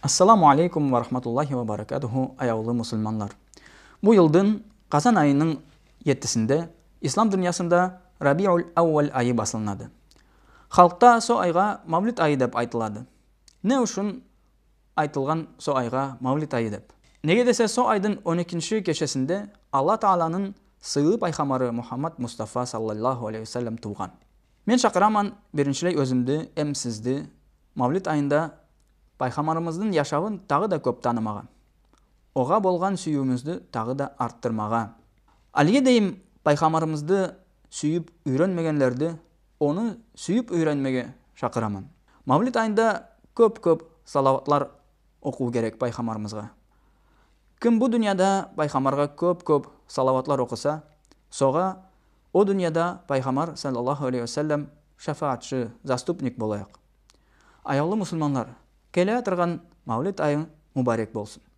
ассаламу алейкум ва рахматуллахи ва баракатуху аяулы мусульманлар. бұл жылдың қазан айының еттісінде ислам дүниясында рабиул Ауал айы басылынады халықта со айға мавлид айы деп айтылады не үшін айтылған со айға мавлид айы деп неге десе со айдың 12 ші кешесінде алла Тааланың сыйлы байқамары Мухаммад Мустафа саллаллаху алейхи саллям туған мен шақыраман біріншілей өзімді мавлид айында пайғамбарымыздың яшауын тағы да көп танымаға оға болған сүйуімізді тағы да арттырмаға әлге дейін пайғамбарымызды сүйіп үйренмегенлерді, оны сүйіп үйренмеге шақырамын мавлид айында көп көп салауаттар оқу керек пайғамбарымызға кім бұл дүнияда пайғамбарға көп көп салауаттар оқыса соға о дүнияда пайғамбар саллаллаху алейхи уассалам шафаатшы заступник болайық аяулы мұсылмандар келе тұрған мәуліт айың мүбәрәк болсын